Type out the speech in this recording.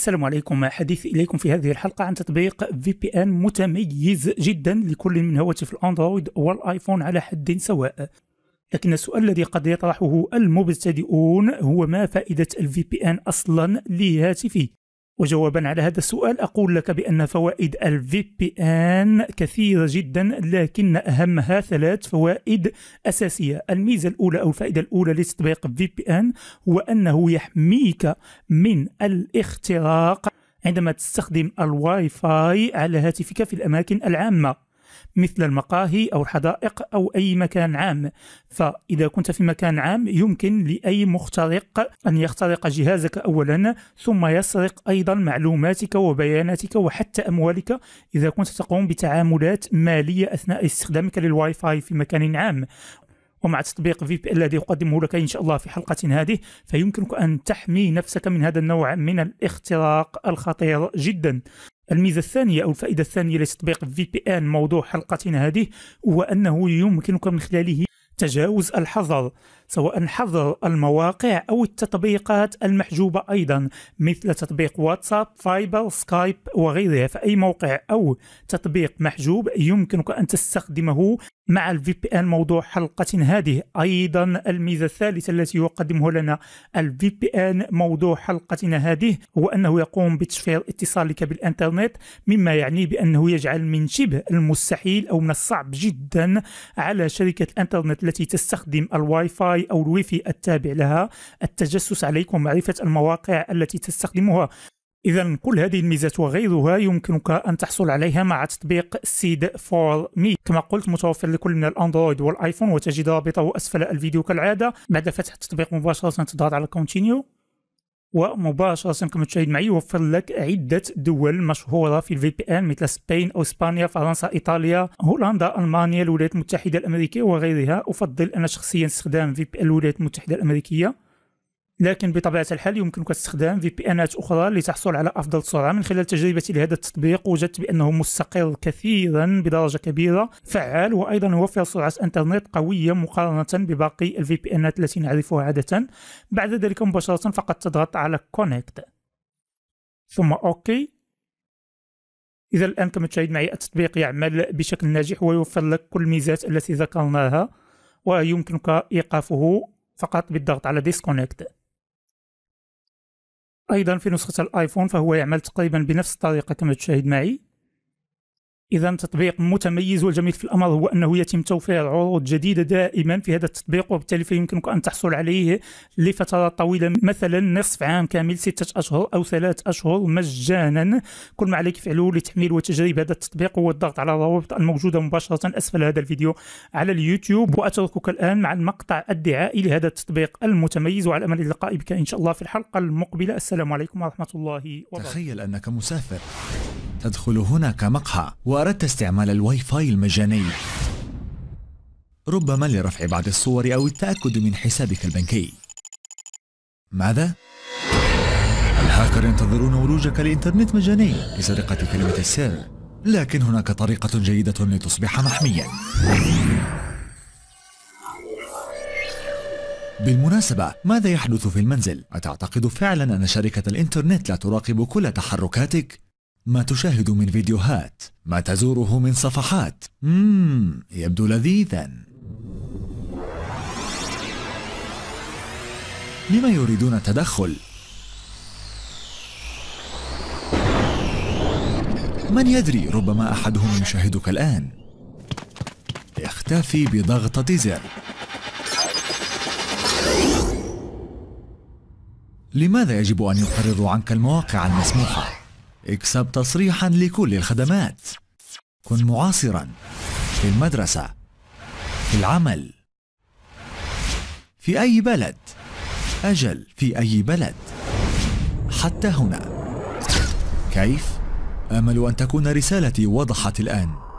السلام عليكم حديث إليكم في هذه الحلقة عن تطبيق في بي ان متميز جدا لكل من هواتف الأندرويد والآيفون على حد سواء لكن السؤال الذي قد يطرحه المبتدئون هو ما فائدة الفي بي ان أصلا لهاتفي وجوابا على هذا السؤال أقول لك بأن فوائد الفي بي ان كثيرة جدا لكن أهمها ثلاث فوائد أساسية الميزة الأولى أو الفائدة الأولى لاستباق الفي بي ان هو أنه يحميك من الاختراق عندما تستخدم الواي فاي على هاتفك في الأماكن العامة مثل المقاهي أو الحدائق أو أي مكان عام فإذا كنت في مكان عام يمكن لأي مخترق أن يخترق جهازك أولا ثم يسرق أيضا معلوماتك وبياناتك وحتى أموالك إذا كنت تقوم بتعاملات مالية أثناء استخدامك للواي فاي في مكان عام ومع تطبيق في بي الذي يقدمه لك إن شاء الله في حلقة هذه فيمكنك أن تحمي نفسك من هذا النوع من الاختراق الخطير جدا الميزه الثانيه او الفائده الثانيه لتطبيق في بي ان موضوع حلقتنا هذه هو انه يمكنك من خلاله تجاوز الحظر سواء حظر المواقع أو التطبيقات المحجوبة أيضا مثل تطبيق واتساب فايبر سكايب وغيرها فأي موقع أو تطبيق محجوب يمكنك أن تستخدمه مع الفي بي ان موضوع حلقة هذه أيضا الميزة الثالثة التي يقدمها لنا الفي بي ان موضوع حلقتنا هذه هو أنه يقوم بتشفير اتصالك بالإنترنت مما يعني بأنه يجعل من شبه المستحيل أو من الصعب جدا على شركة الإنترنت التي تستخدم الواي فاي أو الويفي التابع لها التجسس عليك ومعرفة المواقع التي تستخدمها إذا كل هذه الميزات وغيرها يمكنك أن تحصل عليها مع تطبيق سيد فور مي كما قلت متوفر لكل من الأندرويد والآيفون وتجد رابطه أسفل الفيديو كالعادة بعد فتح التطبيق مباشرة تضغط على كونتينيو ومباشرة كما تشاهد معي يوفر لك عدة دول مشهورة في الفي بي ان مثل سبين أو اسبانيا فرنسا إيطاليا هولندا ألمانيا الولايات المتحدة الأمريكية وغيرها أفضل أنا شخصيا استخدام في بي الولايات المتحدة الأمريكية لكن بطبيعه الحال يمكنك استخدام في بي انات اخرى لتحصل على افضل سرعه من خلال تجربتي لهذا التطبيق وجدت بانه مستقر كثيرا بدرجه كبيره فعال وايضا يوفر سرعه انترنت قويه مقارنه بباقي الفي بي انات التي نعرفها عاده بعد ذلك مباشره فقط تضغط على كونكت ثم اوكي إذا الآن كما تشاهد معي التطبيق يعمل بشكل ناجح ويوفر لك كل الميزات التي ذكرناها ويمكنك إيقافه فقط بالضغط على ديسكونكت ايضا في نسخه الايفون فهو يعمل تقريبا بنفس الطريقه كما تشاهد معي إذا تطبيق متميز والجميل في الأمر هو أنه يتم توفير عروض جديدة دائما في هذا التطبيق وبالتالي فيمكنك أن تحصل عليه لفترة طويلة مثلا نصف عام كامل ستة أشهر أو ثلاث أشهر مجانا كل ما عليك فعله لتحميل وتجريب هذا التطبيق هو الضغط على الروابط الموجودة مباشرة أسفل هذا الفيديو على اليوتيوب وأتركك الآن مع المقطع الدعائي لهذا التطبيق المتميز وعلى أمل اللقاء بك إن شاء الله في الحلقة المقبلة السلام عليكم ورحمة الله وبركاته تخيل أنك مسافر تدخل هنا كمقهى وأردت استعمال الواي فاي المجاني ربما لرفع بعض الصور أو التأكد من حسابك البنكي ماذا؟ الهاكر ينتظرون ولوجك لإنترنت مجاني لسرقة كلمة السر لكن هناك طريقة جيدة لتصبح محميا بالمناسبة ماذا يحدث في المنزل؟ أتعتقد فعلا أن شركة الإنترنت لا تراقب كل تحركاتك؟ ما تشاهد من فيديوهات ما تزوره من صفحات مم يبدو لذيذا لما يريدون التدخل من يدري ربما أحدهم يشاهدك الآن اختفي بضغطة زر لماذا يجب أن يقرروا عنك المواقع المسموحة؟ اكسب تصريحا لكل الخدمات كن معاصرا في المدرسة في العمل في أي بلد أجل في أي بلد حتى هنا كيف؟ آمل أن تكون رسالتي وضحت الآن